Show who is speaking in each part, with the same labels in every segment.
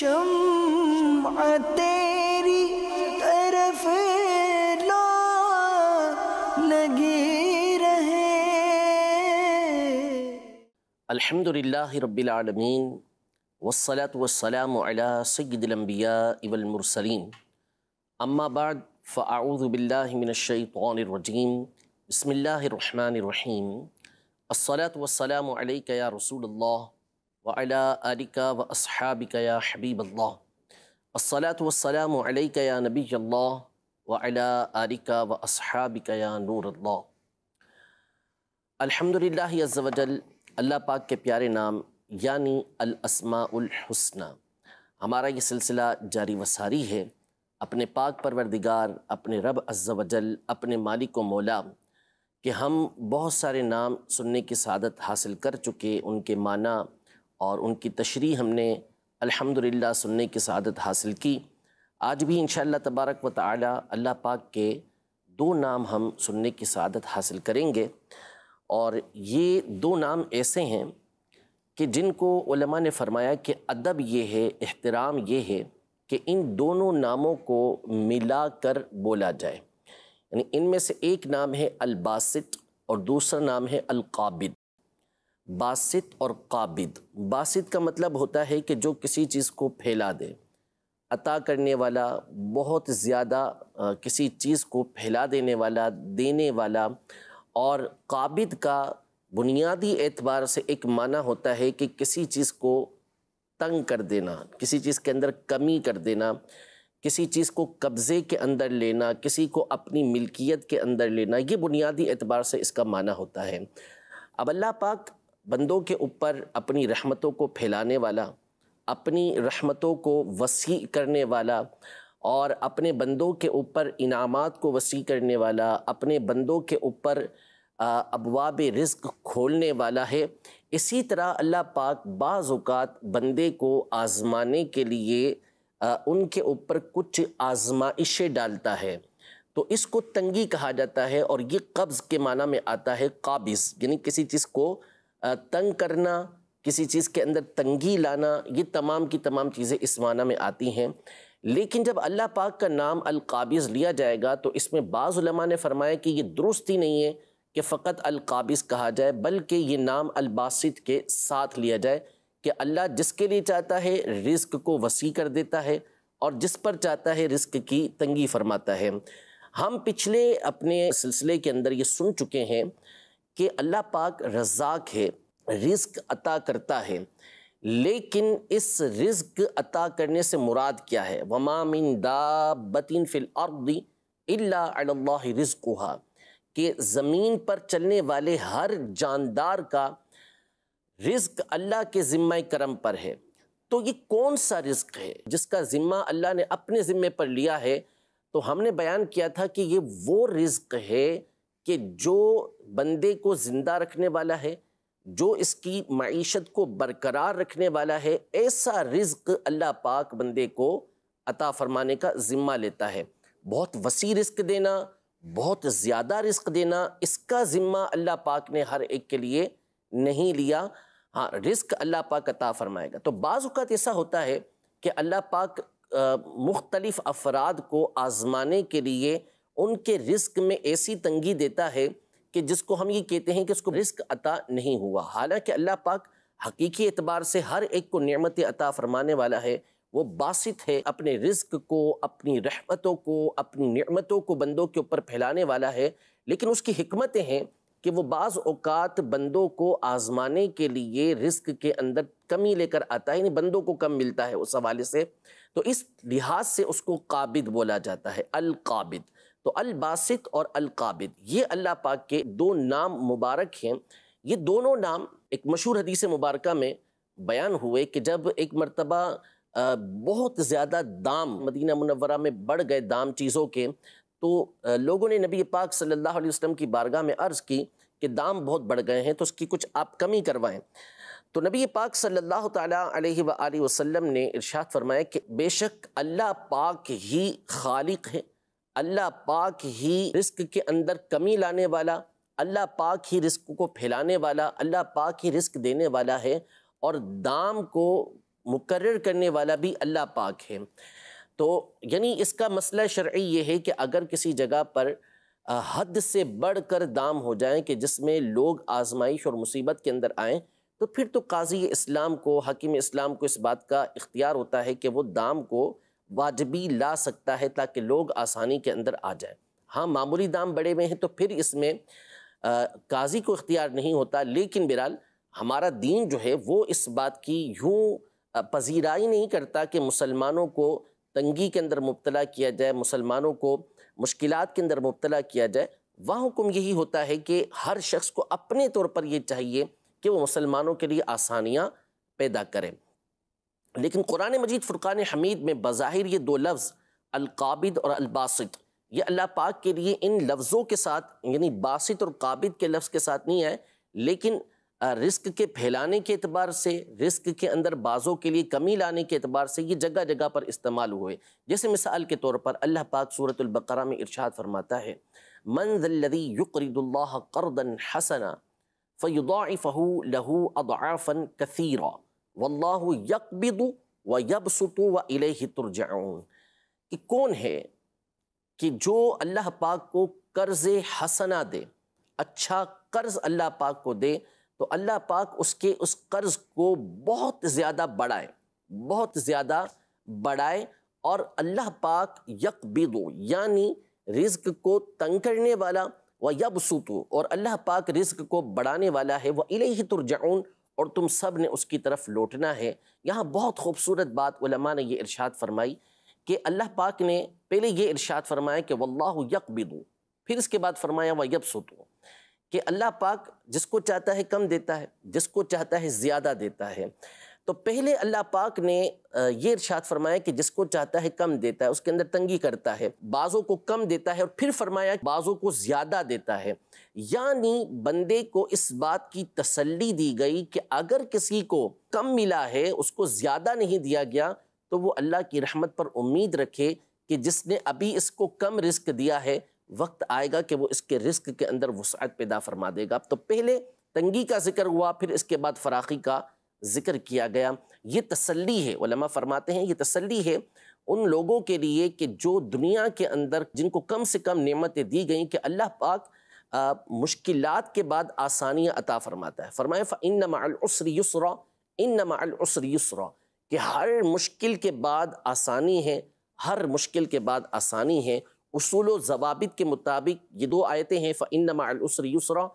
Speaker 1: شمع تیری طرف لا لگی رہے الحمد لله رب العالمين والصلاة والسلام على سيد الأنبياء والمرسلين أما بعد فأعوذ بالله من الشيطان الرجيم بسم الله الرحمن الرحيم الصلاة والسلام عليك يا رسول الله वाला अलिका व असहाबिका या हबीब अल्लाह असलात वसलाम अलैका या नबी अल्लाह वाला अलिका व असहाबिका या नूर अल्लाह अल्हम्दुलिल्लाह अज़्ज़वजल अल्लाह पाक के प्यारे नाम यानी अल अस्माउल हमारा ये सिलसिला जारी वसारी है अपने पाक परवरदिगार अपने रब अज़्ज़वजल अपने मालिक व मौला कि हम बहुत सारे नाम सुनने की सादत हासिल कर चुके उनके माना और उनकी तशरी हमने अल्हम्दुलिल्लाह सुनने की सदत हासिल की आज भी इन तबारक व ताली अल्लाह पाक के दो नाम हम सुनने की सदत हासिल करेंगे और ये दो नाम ऐसे हैं कि जिनको उलमा ने फरमाया कि अदब ये है एहतराम ये है कि इन दोनों नामों को मिला कर बोला जाए यानी इनमें से एक नाम है अलबासित और दूसरा नाम है अलकाबिद बासित और काबिद बासित का मतलब होता है कि जो किसी चीज़ को फैला दे अता करने वाला बहुत ज़्यादा किसी चीज़ को फैला देने वाला देने वाला और काबिद का बुनियादी एतबार से एक माना होता है कि किसी चीज़ को तंग कर देना किसी चीज़ के अंदर कमी कर देना किसी चीज़ को कब्ज़े के अंदर लेना किसी को अपनी मिल्कियत के अंदर लेना ये बुनियादी एतबार से इसका माना होता है अब अल्लाह पाक बंदों के ऊपर अपनी रहमतों को फैलाने वाला अपनी रहमतों को वसी करने वाला और अपने बंदों के ऊपर इनामात को वसी करने वाला अपने बंदों के ऊपर अबवाब रिस्क खोलने वाला है इसी तरह अल्लाह पाक बाज़ात बंदे को आज़माने के लिए आ, उनके ऊपर कुछ आज़माइशें डालता है तो इसको तंगी कहा जाता है और ये कब्ज़ के माना में आता है काबिज़ यानी किसी चीज़ को तंग करना किसी चीज़ के अंदर तंगी लाना ये तमाम की तमाम चीज़ें इस माना में आती हैं लेकिन जब अल्लाह पाक का नाम अलकाबिज़ लिया जाएगा तो इसमें बाज़ुलमा ने फरमाया कि ये दुरुस्त ही नहीं है कि फ़कत अलकाबिज़ कहा जाए बल्कि ये नाम अलबासित के साथ लिया जाए कि अल्लाह जिसके लिए चाहता है रिस्क को वसी कर देता है और जिस पर चाहता है रिस्क की तंगी फरमाता है हम पिछले अपने सिलसिले के अंदर ये सुन चुके हैं कि अल्लाह पाक रज़ाक है रिस्क अता करता है लेकिन इस रिस्क अता करने से मुराद क्या है वमामिन दाबतिन फिल अर्दी रिस्क हुआ कि ज़मीन पर चलने वाले हर जानदार का रिस्क अल्लाह के ज़िम्मे करम पर है तो ये कौन सा रिस्क है जिसका ज़िम्मा अल्लाह ने अपने ज़िम्मे पर लिया है तो हमने बयान किया था कि ये वो रिस्क है कि जो बंदे को ज़िंदा रखने वाला है जो इसकी मीशत को बरकरार रखने वाला है ऐसा रिज्क अल्लाह पाक बंदे को अता फरमाने का ज़िम्मा लेता है बहुत वसी रिस्क देना बहुत ज़्यादा रिस्क देना इसका ज़िम्मा अल्लाह पाक ने हर एक के लिए नहीं लिया हाँ रिस्क अल्लाह पाक अता फरमाएगा तो बाज़ात ऐसा होता है कि अल्लाह पाक मुख्तलिफ़ अफराद को आज़माने के लिए उनके रिस्क में ऐसी तंगी देता है कि जिसको हम ये कहते हैं कि उसको रिस्क अता नहीं हुआ हालांकि अल्लाह पाक हकीकी एतबार से हर एक को नियमत अता फरमाने वाला है वो बासित है अपने रिस्क को अपनी रहमतों को अपनी नियमतों को बंदों के ऊपर फैलाने वाला है लेकिन उसकी हमतें हैं कि वो बाज़ अवकात बंदों को आज़माने के लिए रिस्क के अंदर कमी लेकर आता है यानी बंदों को कम मिलता है उस हवाले से तो इस लिहाज से उसको काबिद बोला जाता है अलकाबिद तो अलबासित और अलकाबिद ये अल्लाह पाक के दो नाम मुबारक हैं ये दोनों नाम एक मशहूर हदीस मुबारक में बयान हुए कि जब एक मरतबा बहुत ज़्यादा दाम मदीना मुनवरा में बढ़ गए दाम चीज़ों के तो लोगों ने नबी पाक सल्लल्लाहु अलैहि वसल्लम की बारगाह में अर्ज़ की कि दाम बहुत बढ़ गए हैं तो उसकी कुछ आप कमी करवाएं तो नबी पाक सल्लल्लाहु अलैहि वसल्लम ने इरशाद फरमाया कि बेशक अल्लाह पाक ही खालिक है अल्लाह पाक ही रिस्क के अंदर कमी लाने वाला अल्लाह पाक ही रिस्क को फैलाने वाला अल्लाह पाक ही रिस्क देने वाला है और दाम को मुकर करने वाला भी अल्लाह पाक है तो यानी इसका मसला शर्य ये है कि अगर किसी जगह पर हद से बढ़ कर दाम हो जाए कि जिसमें लोग आजमाइश और मुसीबत के अंदर आएँ तो फिर तो काजी इस्लाम को हकीम इस्लाम को इस बात का इख्तियार होता है कि वो दाम को वाजबी ला सकता है ताकि लोग आसानी के अंदर आ जाए हाँ मामूली दाम बड़े हुए हैं तो फिर इसमें काजी को इख्तियार नहीं होता लेकिन बहरहाल हमारा दीन जो है वो इस बात की यूँ पजीराई नहीं करता कि मुसलमानों को तंगी के अंदर मुबतला किया जाए मुसलमानों को मुश्किल के अंदर मुबतला किया जाए वह हुक्म यही होता है कि हर शख्स को अपने तौर पर यह चाहिए कि वो मुसलमानों के लिए आसानियाँ पैदा करें लेकिन कुरान मजीद फ़ुरक़ान हमीद में बज़ाहिर ये दो लफ्ज़ अलकाबिद और अलबासित ये अल्लाह पाक के लिए इन लफ्ज़ों के साथ यानी बासित और काबिद के लफ्ज़ के साथ नहीं है लेकिन रिस्क के फैलाने के अतबार से रिस्क के अंदर बाज़ों के लिए कमी लाने के अतबार से ये जगह जगह पर इस्तेमाल हुए जैसे मिसाल के तौर पर अल्लाह पाक सूरतबकरा में इर्शाद फरमाता है मनजल्लदी युकरदल्ला करदन हसना फ़ैदाफ़ू लहू अदाफ़न कसीरा वल्लाहु यकबिदु व यबसुतु व तुरजाउन कि कौन है कि जो अल्लाह पाक को कर्ज़ हसना दे अच्छा कर्ज़ अल्लाह पाक को दे तो अल्लाह पाक उसके उस कर्ज़ को बहुत ज़्यादा बढ़ाए बहुत ज़्यादा बढ़ाए और अल्लाह पाक यकबिदो यानी रिज्क को तंग करने वाला व यबसुतु और अल्लाह पाक रिज्क को बढ़ाने वाला है वह इले ही और तुम सब ने उसकी तरफ लौटना है यहाँ बहुत खूबसूरत बात उलमा ने यह इरशाद फरमाई कि अल्लाह पाक ने पहले ये इरशाद फरमाया कि वल्लाहु यकबिदू फिर इसके बाद फरमाया व यब कि अल्लाह पाक जिसको चाहता है कम देता है जिसको चाहता है ज़्यादा देता है तो पहले अल्लाह पाक ने ये इर्शाद फरमाया कि जिसको चाहता है कम देता है उसके अंदर तंगी करता है बाज़ों को कम देता है और फिर फरमाया बाज़ों को ज़्यादा देता है यानी बंदे को इस बात की तसल्ली दी गई कि अगर किसी को कम मिला है उसको ज़्यादा नहीं दिया गया तो वो अल्लाह की रहमत पर उम्मीद रखे कि जिसने अभी इसको कम रिस्क दिया है वक्त आएगा कि वो इसके रिस्क के अंदर वसअत पैदा फरमा देगा तो पहले तंगी का जिक्र हुआ फिर इसके बाद फराखी का ज़िक्र किया गया ये तसल्ली है वलमा फरमाते हैं ये तसल्ली है उन लोगों के लिए कि जो दुनिया के अंदर जिनको कम से कम नमतें दी गई कि अल्लाह पाक मुश्किल के बाद आसानियाँ अता फरमाता है फरमाए इन नमासर युसरा इन नमासर युसरा कि हर मुश्किल के बाद आसानी है हर मुश्किल के बाद आसानी है उसूल जवाब के मुताबिक ये दो आयतें हैं फ़ इन नमासर युसरा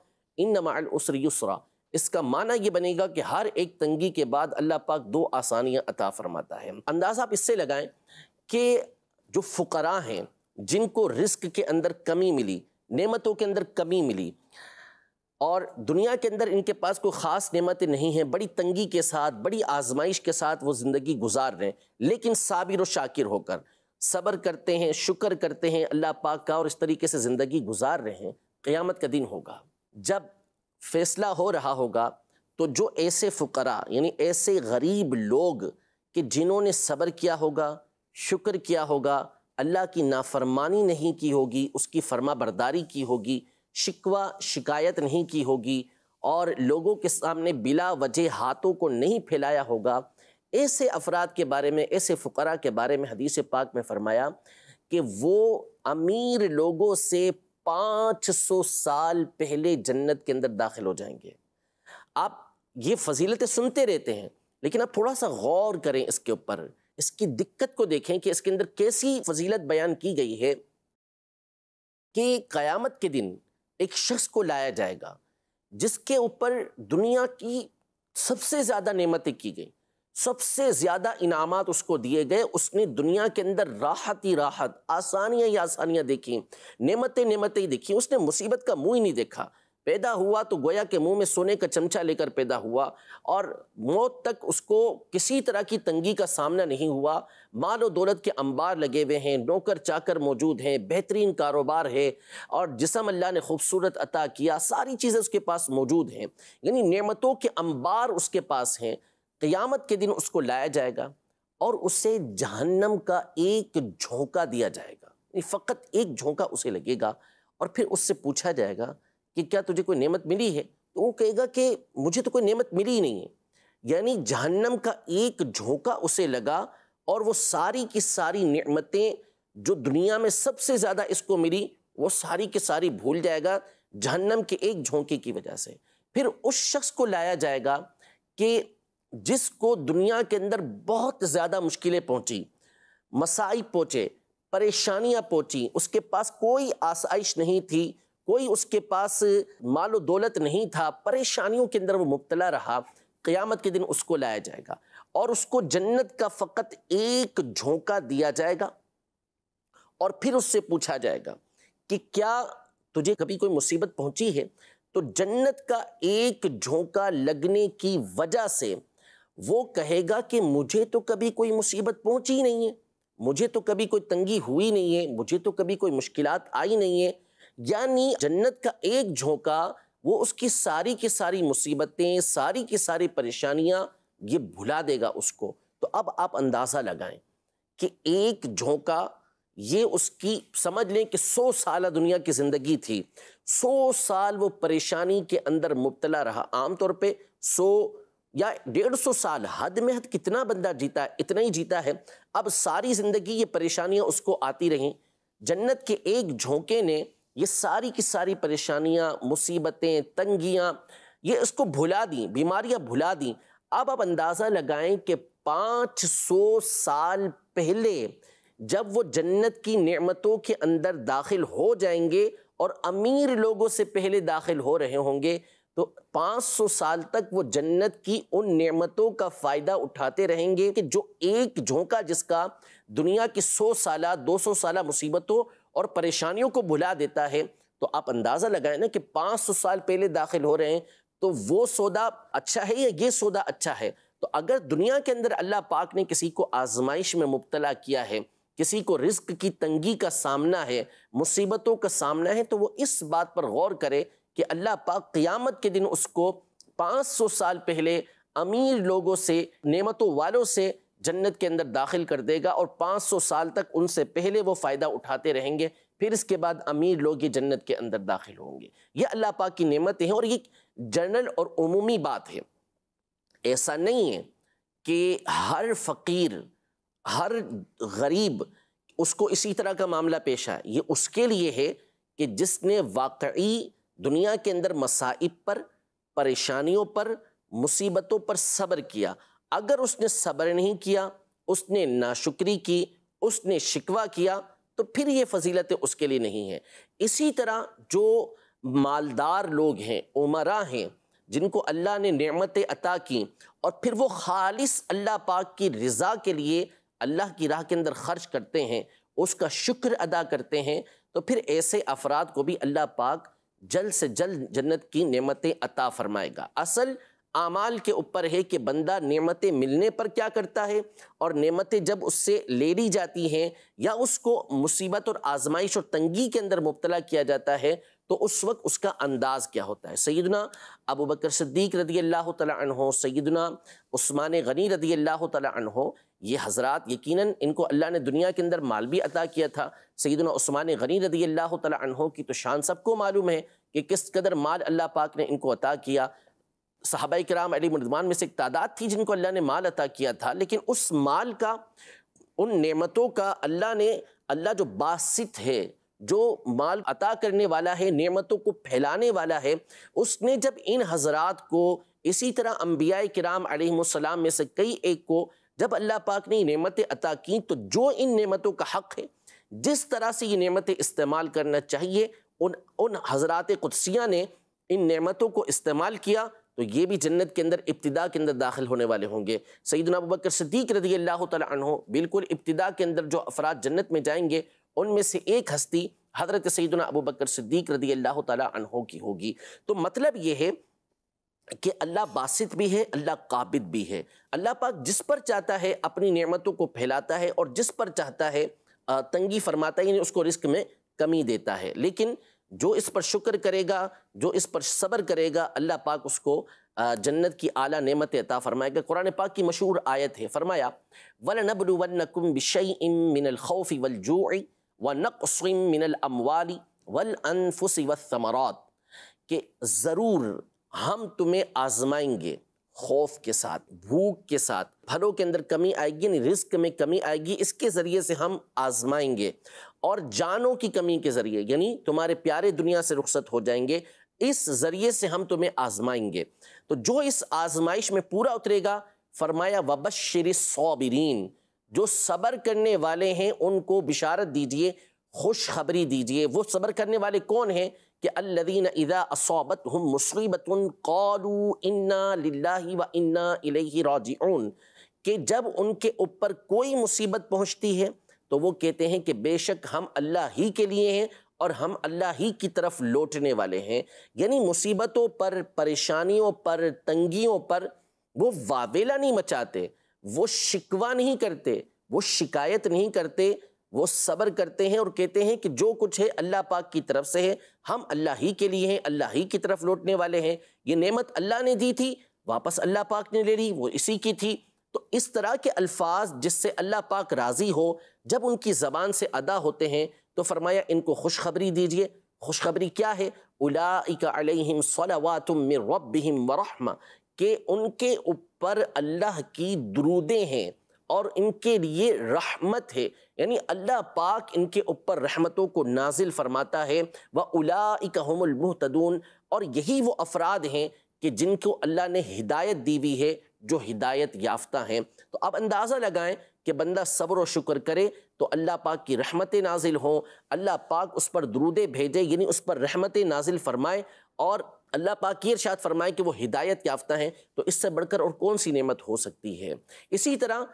Speaker 1: इन नमासर युसरा इसका माना यह बनेगा कि हर एक तंगी के बाद अल्लाह पाक दो आसानियाँ अता फरमाता है अंदाज़ आप इससे लगाएं कि जो फ़ुकरा हैं जिनको रिस्क के अंदर कमी मिली नेमतों के अंदर कमी मिली और दुनिया के अंदर इनके पास कोई ख़ास नेमतें नहीं हैं बड़ी तंगी के साथ बड़ी आजमाइश के साथ वो ज़िंदगी गुजार रहे हैं लेकिन साबिर व शाकिर होकर सब्र करते हैं शुक्र करते हैं अल्लाह पाक का और इस तरीके से ज़िंदगी गुजार रहे हैं क़्यामत का दिन होगा जब फैसला हो रहा होगा तो जो ऐसे फ़ुकरा यानी ऐसे गरीब लोग कि जिन्होंने सब्र किया होगा शुक्र किया होगा अल्लाह की नाफरमानी नहीं की होगी उसकी फर्मा बरदारी की होगी शिकवा शिकायत नहीं की होगी और लोगों के सामने बिला वजह हाथों को नहीं फैलाया होगा ऐसे अफराद के बारे में ऐसे फ़ुकरा के बारे में हदीस पाक में फ़रमाया कि वो अमीर लोगों से पाँच सौ साल पहले जन्नत के अंदर दाखिल हो जाएंगे आप ये फजीलतें सुनते रहते हैं लेकिन आप थोड़ा सा गौर करें इसके ऊपर इसकी दिक्कत को देखें कि इसके अंदर कैसी फजीलत बयान की गई है कि क़यामत के दिन एक शख्स को लाया जाएगा जिसके ऊपर दुनिया की सबसे ज़्यादा नेमतें की गई सबसे ज़्यादा इनाम उसको दिए गए उसने दुनिया के अंदर राहत ही राहत आसानियाँ ही आसानियाँ देखी नेमतें नेमतें ही देखी उसने मुसीबत का मुँह ही नहीं देखा पैदा हुआ तो गोया के मुंह में सोने का चमचा लेकर पैदा हुआ और मौत तक उसको किसी तरह की तंगी का सामना नहीं हुआ माल और दौलत के अंबार लगे हुए हैं नौकर चाकर मौजूद हैं बेहतरीन कारोबार है और जिसम अल्लाह ने खूबसूरत अता किया सारी चीज़ें उसके पास मौजूद हैं यानी नेमतों के अंबार उसके पास हैं क़यामत के दिन उसको लाया जाएगा और उसे जहन्नम का एक झोंका दिया जाएगा फ़कत एक झोंका उसे लगेगा और फिर उससे पूछा जाएगा कि क्या तुझे कोई नेमत मिली है तो वो कहेगा कि मुझे तो कोई नेमत मिली ही नहीं है यानी जहन्नम का एक झोंका उसे लगा और वो सारी की सारी नेमतें जो दुनिया में सबसे ज़्यादा इसको मिली वो सारी की सारी भूल जाएगा जहन्नम के एक झोंके की वजह से फिर उस शख्स को लाया जाएगा कि जिसको दुनिया के अंदर बहुत ज़्यादा मुश्किलें पहुंची मसाइब पहुँचे परेशानियां पहुंची उसके पास कोई आसाइश नहीं थी कोई उसके पास माल दौलत नहीं था परेशानियों के अंदर वो मुबतला रहा क़यामत के दिन उसको लाया जाएगा और उसको जन्नत का फ़कत एक झोंका दिया जाएगा और फिर उससे पूछा जाएगा कि क्या तुझे कभी कोई मुसीबत पहुंची है तो जन्नत का एक झोंका लगने की वजह से वो कहेगा कि मुझे तो कभी कोई मुसीबत पहुंची नहीं है मुझे तो कभी कोई तंगी हुई नहीं है मुझे तो कभी कोई मुश्किल आई नहीं है यानी जन्नत का एक झोंका वो उसकी सारी की सारी मुसीबतें सारी की सारी परेशानियां ये भुला देगा उसको तो अब आप अंदाज़ा लगाएं कि एक झोंका ये उसकी समझ लें कि सौ साल दुनिया की ज़िंदगी थी सौ साल वो परेशानी के अंदर मुबतला रहा आमतौर पर सौ या डेढ़ सौ साल हद में हद कितना बंदा जीता है इतना ही जीता है अब सारी ज़िंदगी ये परेशानियाँ उसको आती रहीं जन्नत के एक झोंके ने ये सारी की सारी परेशानियाँ मुसीबतें तंगियाँ ये इसको भुला दी बीमारियाँ भुला दी अब आप अंदाज़ा लगाएं कि 500 साल पहले जब वो जन्नत की नेमतों के अंदर दाखिल हो जाएंगे और अमीर लोगों से पहले दाखिल हो रहे होंगे तो 500 साल तक वो जन्नत की उन नेमतों का फ़ायदा उठाते रहेंगे कि जो एक झोंका जिसका दुनिया की 100 साल 200 साल मुसीबतों और परेशानियों को भुला देता है तो आप अंदाज़ा लगाए ना कि 500 साल पहले दाखिल हो रहे हैं तो वो सौदा अच्छा है या ये सौदा अच्छा है तो अगर दुनिया के अंदर अल्लाह पाक ने किसी को आजमाइश में मुबतला किया है किसी को रिस्क की तंगी का सामना है मुसीबतों का सामना है तो वो इस बात पर गौर करे कि अल्लाह पाक क़ियामत के दिन उसको पाँच सौ साल पहले अमीर लोगों से नेमतों वालों से जन्नत के अंदर दाखिल कर देगा और 500 साल तक उनसे पहले वो फ़ायदा उठाते रहेंगे फिर इसके बाद अमीर लोग ये जन्नत के अंदर दाखिल होंगे ये अल्लाह पाक की नेमत है और ये जनरल और अमूमी बात है ऐसा नहीं है कि हर फ़कीर हर गरीब उसको इसी तरह का मामला पेश आए ये उसके लिए है कि जिसने वाकई दुनिया के अंदर मसाइब पर परेशानियों पर मुसीबतों पर सब्र किया अगर उसने सब्र नहीं किया उसने नाशुक्री की उसने शिकवा किया तो फिर ये फजीलतें उसके लिए नहीं हैं इसी तरह जो मालदार लोग हैं उमरा हैं जिनको अल्लाह ने नेमतें अता की और फिर वो खालिस अल्लाह पाक की रज़ा के लिए अल्लाह की राह के अंदर ख़र्च करते हैं उसका शुक्र अदा करते हैं तो फिर ऐसे अफराद को भी अल्लाह पाक जल्द से जल्द जन्नत की नेमतें अता फरमाएगा असल आमाल के ऊपर है कि बंदा नेमतें मिलने पर क्या करता है और नेमतें जब उससे ले ली जाती हैं या उसको मुसीबत और आजमाइश और तंगी के अंदर मुबतला किया जाता है तो उस वक्त उसका अंदाज़ क्या होता है सैदना अबू बकर सिद्दीक रदी अल्लाह तहों सैदना उस्मान गनी रदी अल्लाह तहों ये हजरत यकीनन इनको अल्लाह ने दुनिया के अंदर माल भी अता किया था सईदन ओस्मान गनी रदी अल्लाह तहों की तो शान सबको मालूम है कि किस कदर माल अल्लाह पाक ने इनको अता किया साहबा कराम अली मरदमान में से एक तादाद थी जिनको अल्लाह ने माल अता किया था लेकिन उस माल का उन नेमतों का अल्लाह ने अल्लाह जो बासित है जो माल अता करने वाला है नेमतों को फैलाने वाला है उसने जब इन हजरात को इसी तरह अम्बिया कराम सलाम में से कई एक को जब अल्लाह पाक ने नेमतें अता की तो जो इन नेमतों का हक है जिस तरह से ये नेमतें इस्तेमाल करना चाहिए उन उन हजरात कुदसिया ने इन नेमतों को इस्तेमाल किया तो ये भी जन्नत के अंदर इब्तदा के अंदर दाखिल होने वाले होंगे सईद बकर सदीक रदी अल्लाह तहों बिल्कुल इब्तदा के अंदर जो अफराद जन्नत में जाएंगे उनमें से एक हस्ती हज़रत सईदना अबू बकर सदीक रदी अल्लाह तहों की होगी तो मतलब ये है कि अल्लाह बासित भी है अल्लाह काबिद भी है अल्लाह पाक जिस पर चाहता है अपनी नेमतों को फैलाता है और जिस पर चाहता है तंगी फरमाता है यानी उसको रिस्क में कमी देता है लेकिन जो इस पर शुक्र करेगा जो इस पर सब्र करेगा अल्लाह पाक उसको जन्नत की आला नेमत अता फरमाएगा कुरान पाक की मशहूर आयत है फरमाया वल नबलवनकुम बिशई वल जोई व नक़सम मिनल अमवाली वल अनफुस वसमरात के ज़रूर हम तुम्हें आजमाएंगे खौफ के साथ भूख के साथ फलों के अंदर कमी आएगी यानी रिस्क में कमी आएगी इसके ज़रिए से हम आजमाएंगे और जानों की कमी के ज़रिए यानी तुम्हारे प्यारे दुनिया से रुखसत हो जाएंगे इस ज़रिए से हम तुम्हें आजमाएंगे तो जो इस आजमाइश में पूरा उतरेगा फरमाया वबशर सौबरीन जो सब्र करने वाले हैं उनको बिशारत दीजिए खुशखबरी दीजिए वो सब्र करने वाले कौन हैं कि अल्लदीन इदा असोबत हम मुसीबत कौलू इन्ना व इन्ना राजिऊन कि जब उनके ऊपर कोई मुसीबत पहुंचती है तो वो कहते हैं कि बेशक हम अल्लाह ही के लिए हैं और हम अल्लाह ही की तरफ लौटने वाले हैं यानी मुसीबतों पर परेशानियों पर तंगियों पर वो वावेला नहीं मचाते वो शिकवा नहीं करते वो शिकायत नहीं करते वो सब्र करते हैं और कहते हैं कि जो कुछ है अल्लाह पाक की तरफ से है हम अल्लाह ही के लिए हैं अल्लाह ही की तरफ लौटने वाले हैं ये नेमत अल्लाह ने दी थी वापस अल्लाह पाक ने ले ली वो इसी की थी तो इस तरह के अल्फाज जिससे अल्लाह पाक राज़ी हो जब उनकी ज़बान से अदा होते हैं तो फरमाया इनको खुशखबरी दीजिए खुशखबरी क्या है उलाइम सलावातम रबिम वरहमा के उनके ऊपर अल्लाह की दरूदें हैं और इनके लिए रहमत है यानी अल्लाह पाक इनके ऊपर रहमतों को नाजिल फरमाता है व उलाकमतदून और यही वो अफराद हैं कि जिनको अल्लाह ने हिदायत दी हुई है जो हिदायत याफ्ता हैं तो अब अंदाज़ा लगाएं कि बंदा सब्र व शुक्र करे तो अल्लाह पाक की रहमत नाजिल हों अल्लाह पाक उस पर द्रूदे भेजे यानी उस पर रहमत नाजिल फरमाए और अल्लाह पाक की इरशाद फरमाए कि वो हिदायत याफ्ता हैं तो इससे बढ़कर और कौन सी नेमत हो सकती है इसी तरह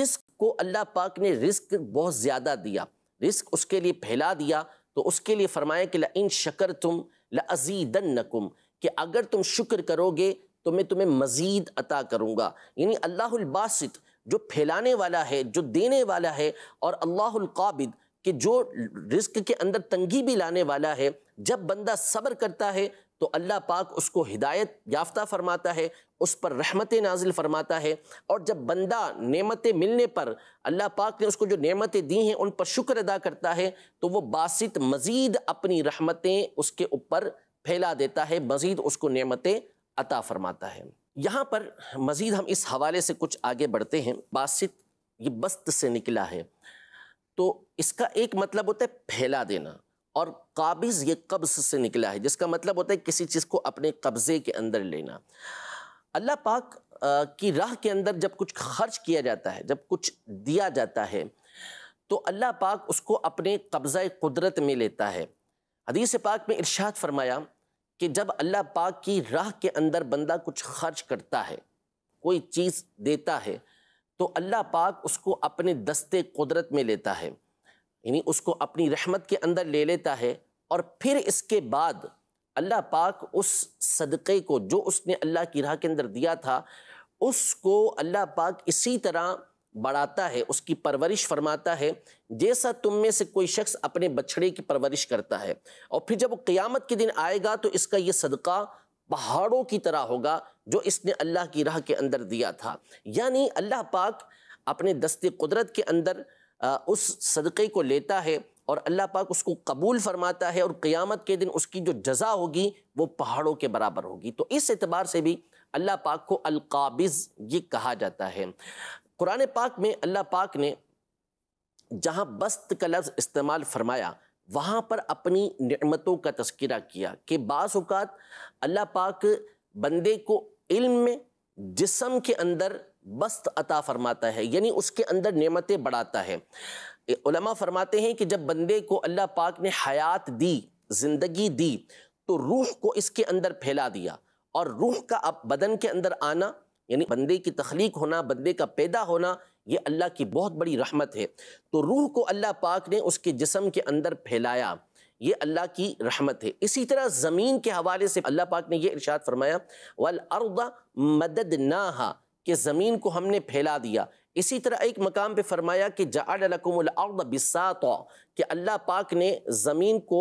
Speaker 1: जिसको अल्लाह पाक ने रिस्क बहुत ज़्यादा दिया रिस्क उसके लिए फैला दिया तो उसके लिए फरमाया कि ला इन शकर तुम लजीदन नकुम कि अगर तुम शुक्र करोगे तो मैं तुम्हें मज़ीद अता करूँगा यानी अल्लाहबासित जो फैलाने वाला है जो देने वाला है और अल्लाहकाबिद कि जो रिस्क के अंदर तंगी भी लाने वाला है जब बंदा सब्र करता है तो अल्लाह पाक उसको हिदायत याफ्ता फरमाता है उस पर रहमत नाजिल फरमाता है और जब बंदा नेमतें मिलने पर अल्लाह पाक ने उसको जो नेमतें दी हैं उन पर शुक्र अदा करता है तो वो बासित मज़ीद अपनी रहमतें उसके ऊपर फैला देता है मज़ीद उसको नेमतें अता फरमाता है यहाँ पर मज़ीद हम इस हवाले से कुछ आगे बढ़ते हैं बासित ये बस्त से निकला है तो इसका एक मतलब होता है फैला देना और काबिज़ ये कब्ज़ से निकला है जिसका मतलब होता है किसी चीज़ को अपने कब्ज़े के अंदर लेना अल्लाह पाक की राह के अंदर जब कुछ खर्च किया जाता है जब कुछ दिया जाता है तो अल्लाह पाक उसको अपने कब्ज़ा कुदरत में लेता है हदीस पाक में इर्शाद फरमाया कि जब अल्लाह पाक की राह के अंदर बंदा कुछ खर्च करता है कोई चीज़ देता है तो अल्लाह पाक उसको अपने दस्ते कुदरत में लेता है यानी उसको अपनी रहमत के अंदर ले लेता है और फिर इसके बाद अल्लाह पाक उस सदक़े को जो उसने अल्लाह की राह के अंदर दिया था उसको अल्लाह पाक इसी तरह बढ़ाता है उसकी परवरिश फरमाता है जैसा तुम में से कोई शख्स अपने बछड़े की परवरिश करता है और फिर जब वो क़ियामत के दिन आएगा तो इसका ये सदका पहाड़ों की तरह होगा जो इसने अल्लाह की राह के अंदर दिया था यानी अल्लाह पाक अपने दस्ते कुदरत के अंदर उस सदक़े को लेता है और अल्लाह पाक उसको कबूल फरमाता है और क़ियामत के दिन उसकी जो जजा होगी वो पहाड़ों के बराबर होगी तो इस एतबार से भी अल्लाह पाक को अलकाबिज़ ये कहा जाता है कुरान पाक में अल्लाह पाक ने जहाँ बस्त का लफ्ज़ इस्तेमाल फरमाया वहाँ पर अपनी नमतों का तस्करा किया कि बाज़ात अल्लाह पाक बंदे को इल्म में जिसम के अंदर बस्त अता फरमाता है यानी उसके अंदर नेमतें बढ़ाता है उलमा फरमाते हैं कि जब बंदे को अल्लाह पाक ने हयात दी ज़िंदगी दी तो रूह को इसके अंदर फैला दिया और रूह का अब बदन के अंदर आना यानी बंदे की तख्लीक होना बंदे का पैदा होना ये अल्लाह की बहुत बड़ी रहमत है तो रूह को अल्लाह पाक ने उसके जिसम के अंदर फैलाया ये अल्लाह की रहमत है इसी तरह ज़मीन के हवाले से अल्लाह पाक ने यह इर्शाद फरमाया वल अर्द मदद ना कि ज़मीन को हमने फैला दिया इसी तरह एक मकाम पे फरमाया कि जाकुमसात कि अल्लाह पाक ने ज़मीन को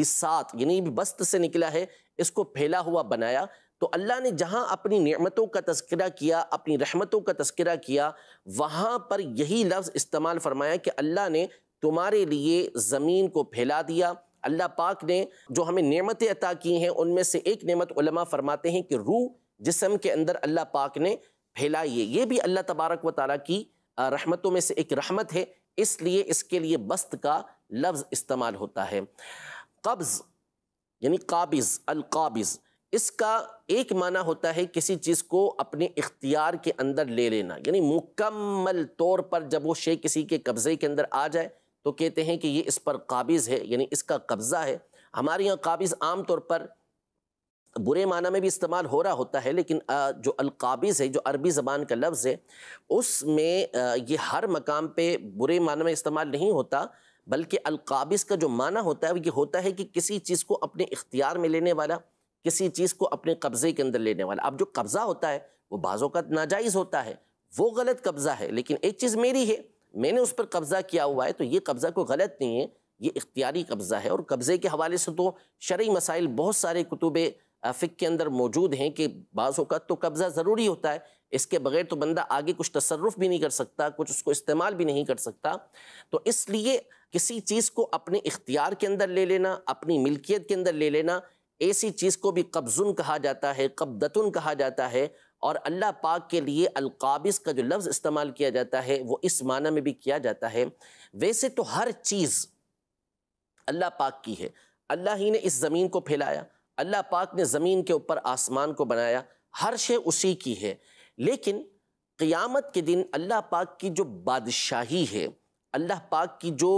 Speaker 1: बिसात यानी बस्त से निकला है इसको फैला हुआ बनाया तो अल्लाह ने जहाँ अपनी नियमतों का तस्करा किया अपनी रहमतों का तस्करा किया वहाँ पर यही लफ्ज़ इस्तेमाल फरमाया कि अल्लाह ने तुम्हारे लिए ज़मीन को फैला दिया अल्लाह पाक ने जो हमें नेमतें अता की हैं उनमें से एक नेमत फरमाते हैं कि रूह जिसम के अंदर अल्लाह पाक ने फैलाइए ये भी अल्लाह तबारक व ताली की रहमतों में से एक रहमत है इसलिए इसके लिए बस्त का लफ्ज़ इस्तेमाल होता है कब्ज़ यानी काबिज़ अलकाबिज़ इसका एक माना होता है किसी चीज़ को अपने इख्तियार के अंदर ले लेना यानी मुकम्मल तौर पर जब वो शे किसी के कब्ज़े के अंदर आ जाए तो कहते हैं कि ये इस पर काबिज़ है यानी इसका कब्ज़ा है हमारे यहाँ काबिज़ आम तौर पर बुरे माना में भी इस्तेमाल हो रहा होता है लेकिन जो अलकाबिज़ है जो अरबी ज़बान का लफ्ज़ है उसमें ये हर मकाम पे बुरे माना में इस्तेमाल नहीं होता बल्कि अलकाबिज़ का जो माना होता है ये होता है कि किसी चीज़ को अपने इख्तियार में लेने वाला किसी चीज़ को अपने कब्ज़े के अंदर लेने वाला अब जो कब्ज़ा होता है वो बाज़ों का नाजायज़ होता है वो गलत कब्ज़ा है लेकिन एक चीज़ मेरी है मैंने उस पर कब्ज़ा किया हुआ है तो ये कब्ज़ा कोई गलत नहीं है ये इख्तियारी कब्ज़ा है और कब्ज़े के हवाले से तो शर्य मसाइल बहुत सारे कुतुबे फ़िक के अंदर मौजूद हैं कि बाज़ अवत तो कब्ज़ा ज़रूरी होता है इसके बगैर तो बंदा आगे कुछ तसरफ भी नहीं कर सकता कुछ उसको इस्तेमाल भी नहीं कर सकता तो इसलिए किसी चीज़ को अपने इख्तियार के अंदर ले लेना अपनी मिल्कियत के अंदर ले लेना ऐसी चीज़ को भी कब्ज़ुन कहा जाता है कब्दतन कहा जाता है और अल्लाह पाक के लिए अलकाबिस का जो लफ्ज़ इस्तेमाल किया जाता है वो इस माना में भी किया जाता है वैसे तो हर चीज़ अल्लाह पाक की है अल्लाह ही ने इस ज़मीन को फैलाया अल्लाह पाक ने ज़मीन के ऊपर आसमान को बनाया हर शे उसी की है लेकिन क़ियामत के दिन अल्लाह पाक की जो बादशाही है अल्लाह पाक की जो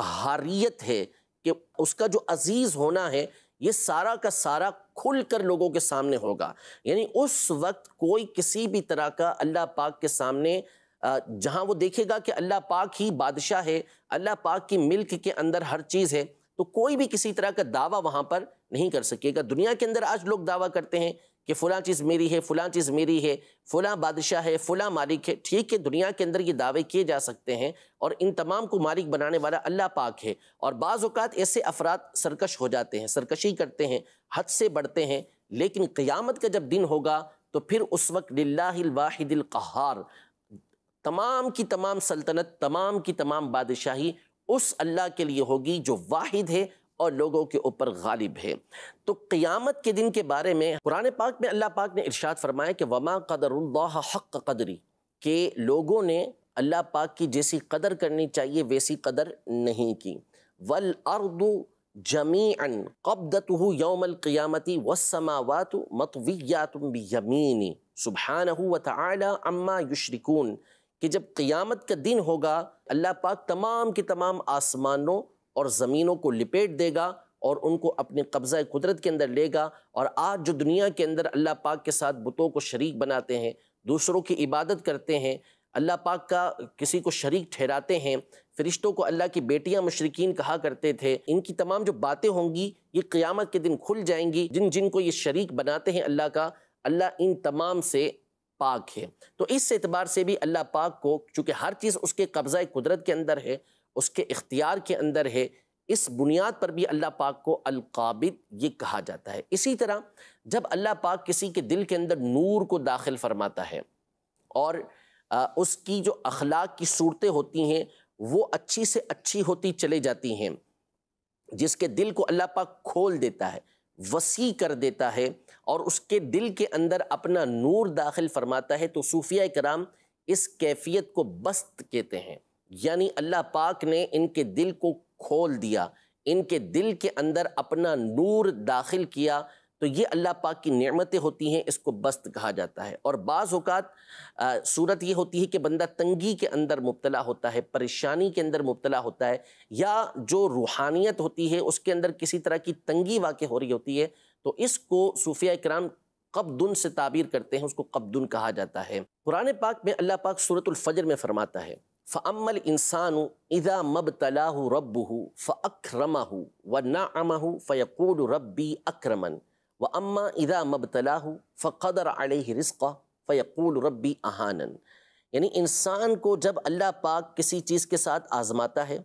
Speaker 1: कहारियत है कि उसका जो अज़ीज़ होना है ये सारा का सारा खुल कर लोगों के सामने होगा यानी उस वक्त कोई किसी भी तरह का अल्लाह पाक के सामने जहाँ वो देखेगा कि अल्लाह पाक ही बादशाह है अल्लाह पाक की मिल्क के अंदर हर चीज़ है तो कोई भी किसी तरह का दावा वहाँ पर नहीं कर सकेगा दुनिया के अंदर आज लोग दावा करते हैं कि फ़लाँ चीज़ मेरी है फ़लाँ चीज़ मेरी है फ़लाँ बादशाह है फ़लाँ मालिक है ठीक है दुनिया के अंदर ये दावे किए जा सकते हैं और इन तमाम को मालिक बनाने वाला अल्लाह पाक है और बाज़ात ऐसे अफराद सरकश हो जाते हैं सरकशी करते हैं हद से बढ़ते हैं लेकिन क़्यामत का जब दिन होगा तो फिर उस वक्त लाहिदिलक़ार तमाम की तमाम सल्तनत तमाम की तमाम बादशाही उस अल्लाह के लिए होगी जो वाहिद है और लोगों के ऊपर गालिब है तो क़ियामत के दिन के बारे में कुरान पाक में अल्लाह पाक ने इरशाद फरमाया कि वमा कदर हक कदरी के लोगों ने अल्लाह पाक की जैसी कदर करनी चाहिए वैसी कदर नहीं की वल अर्दु जमी अन कबदत यौमल क़ियामती वसमावात मतवियातुम यमीनी सुबहान अम्मा युशरिकून कि जब क़ियामत का दिन होगा अल्लाह पाक तमाम के तमाम आसमानों और ज़मीनों को लिपेट देगा और उनको अपने कब्ज़ा कुदरत के अंदर लेगा और आज जो दुनिया के अंदर अल्लाह पाक के साथ बुतों को शरीक बनाते हैं दूसरों की इबादत करते हैं अल्लाह पाक का किसी को शरीक ठहराते हैं फरिश्तों को अल्लाह की बेटियां मशरकिन कहा करते थे इनकी तमाम जो बातें होंगी ये क़्यामत के दिन खुल जाएंगी जिन जिन को ये शरीक बनाते हैं अल्लाह का अल्लाह इन तमाम से पाक है तो इस एतबार से भी अल्लाह पाक को चूँकि हर चीज़ उसके कब्ज़ा कुदरत के अंदर है उसके इख्तियार के अंदर है इस बुनियाद पर भी अल्लाह पाक को अलकाबिद ये कहा जाता है इसी तरह जब अल्लाह पाक किसी के दिल के अंदर नूर को दाखिल फरमाता है और उसकी जो अखलाक की सूरतें होती हैं वो अच्छी से अच्छी होती चले जाती हैं जिसके दिल को अल्लाह पाक खोल देता है वसी कर देता है और उसके दिल के अंदर अपना नूर दाखिल फरमाता है तो सूफिया कराम इस कैफियत को बस्त कहते हैं यानी अल्लाह पाक ने इनके दिल को खोल दिया इनके दिल के अंदर अपना नूर दाखिल किया तो ये अल्लाह पाक की नमतें होती हैं इसको बस्त कहा जाता है और बाज़ अवत सूरत ये होती है कि बंदा तंगी के अंदर मुबतला होता है परेशानी के अंदर मुबतला होता है या जो रूहानियत होती है उसके अंदर किसी तरह की तंगी वाक़ हो रही होती है तो इसको सूफिया कराम कब्दुन से ताबीर करते हैं उसको कब्दुन कहा जाता है कुरान पाक में अल्लाह पाक फजर में फ़रमाता है फ़मल इंसान इदा मबतला रब हो फ़क्रमा हो व नामा हो फ़यकूल रबी अक्रमन व अम्मा इदा मबतला हो फ़क़दर अलह रिस्क़ा फ़यकूल रबी यानी इंसान को जब अल्लाह पाक किसी चीज़ के साथ आज़माता है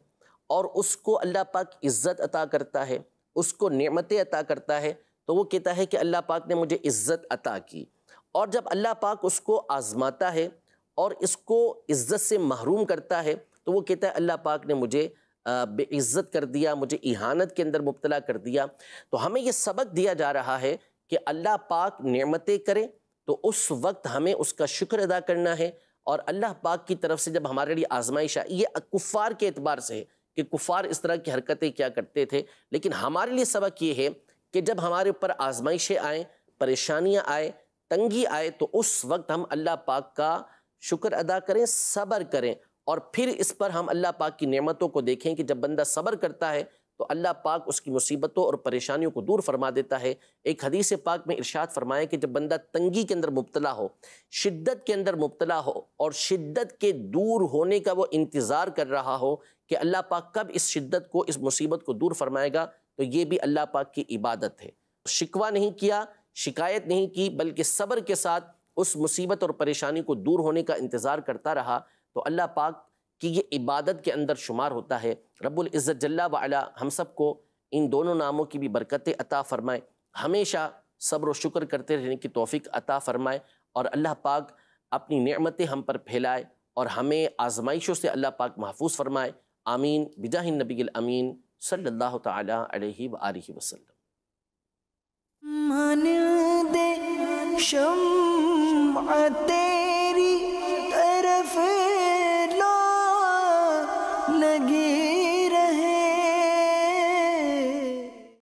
Speaker 1: और उसको अल्लाह पाक इज़्ज़त अता करता है उसको नेमतें अता करता है तो वो कहता है कि अल्लाह पाक ने मुझे इज़्ज़त अता की और जब अल्लाह पाक उसको आज़माता है और इसको इज़्ज़त से महरूम करता है तो वो कहता है अल्लाह पाक ने मुझे बेइज़्ज़त कर दिया मुझे इहानत के अंदर मुबतला कर दिया तो हमें ये सबक दिया जा रहा है कि अल्लाह पाक नेमतें करें तो उस वक्त हमें उसका शुक्र अदा करना है और अल्लाह पाक की तरफ से जब हमारे लिए आजमाइश आई ये कुफ़ार के अतबार से है कि कुफ़ार इस तरह की हरकतें क्या करते थे लेकिन हमारे लिए सबक ये है कि जब हमारे ऊपर आजमाइशें आएँ परेशानियाँ आए तंगी आए तो उस वक्त हम अल्लाह पाक का शुक्र अदा करें सब्र करें और फिर इस पर हम अल्लाह पाक की नेमतों को देखें कि जब बंदा सब्र करता है तो अल्लाह पाक उसकी मुसीबतों और परेशानियों को दूर फरमा देता है एक हदीस पाक में इरशाद फरमाया कि जब बंदा तंगी के अंदर मुबतला हो शिद्दत के अंदर मुबतला हो और शिद्दत के दूर होने का वो इंतज़ार कर रहा हो कि अल्लाह पाक कब इस शिद्दत को इस मुसीबत को दूर फरमाएगा तो ये भी अल्लाह पाक की इबादत है शिकवा नहीं किया शिकायत नहीं की बल्कि सब्र के साथ उस मुसीबत और परेशानी को दूर होने का इंतज़ार करता रहा तो अल्लाह पाक की ये इबादत के अंदर शुमार होता है रब्बुल इज़्ज़त जल्ला वाला हम सब को इन दोनों नामों की भी बरकत अता फ़रमाए हमेशा सब्र व शुक्र करते रहने की तोफ़ी अता फ़रमाए और अल्लाह पाक अपनी नमतें हम पर फैलाए और हमें आजमाइशों से अल्लाह पाक महफूज फरमाए आमीन बिजाहिन नबी अमीन सल्ला तह جمعتين